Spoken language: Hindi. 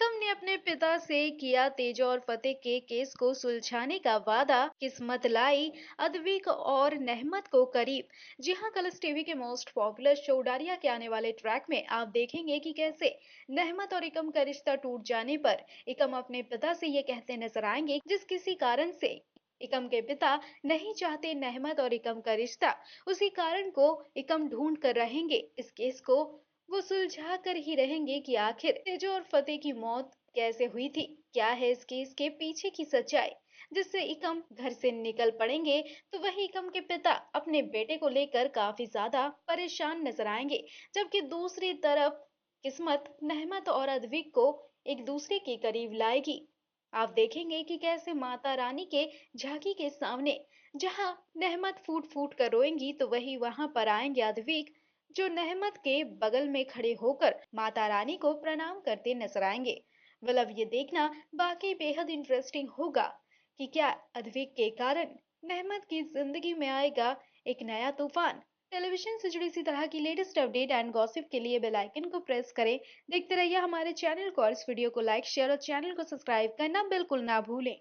प्रीतम ने अपने पिता से किया तेज और फतेह के केस को सुलझाने का वादा किस्मत लाई अदविक और नहमत को करीब जी हाँ कलर्स टीवी के मोस्ट पॉपुलर शो डारिया के आने वाले ट्रैक में आप देखेंगे कि कैसे नहमत और इकम का रिश्ता टूट जाने पर इकम अपने पिता से ये कहते नजर आएंगे जिस किसी कारण से इकम के पिता नहीं चाहते नहमत और इकम का रिश्ता उसी कारण को इकम ढूंढ कर रहेंगे इस केस को वो सुलझा कर ही रहेंगे कि आखिर तेजो और फतेह की मौत कैसे हुई थी क्या है इस केस के पीछे की सच्चाई जिससे इकम घर से निकल पड़ेंगे तो वही इकम के पिता अपने बेटे को लेकर काफी ज्यादा परेशान नजर आएंगे जबकि दूसरी तरफ किस्मत नहमत और अद्विक को एक दूसरे के करीब लाएगी आप देखेंगे कि कैसे माता रानी के झांकी के सामने जहां नहमत फूट फूट कर रोएंगी तो वही वहां पर आएंगे अद्विक जो नहमत के बगल में खड़े होकर माता रानी को प्रणाम करते नजर आएंगे वेल अब ये देखना बाकी बेहद इंटरेस्टिंग होगा कि क्या अद्विक के कारण नहमत की जिंदगी में आएगा एक नया तूफान टेलीविजन से जुड़ी इसी तरह की लेटेस्ट अपडेट एंड गॉसिप के लिए बेल आइकन को प्रेस करें देखते रहिए हमारे चैनल को और इस वीडियो को लाइक शेयर और चैनल को सब्सक्राइब करना बिल्कुल ना भूलें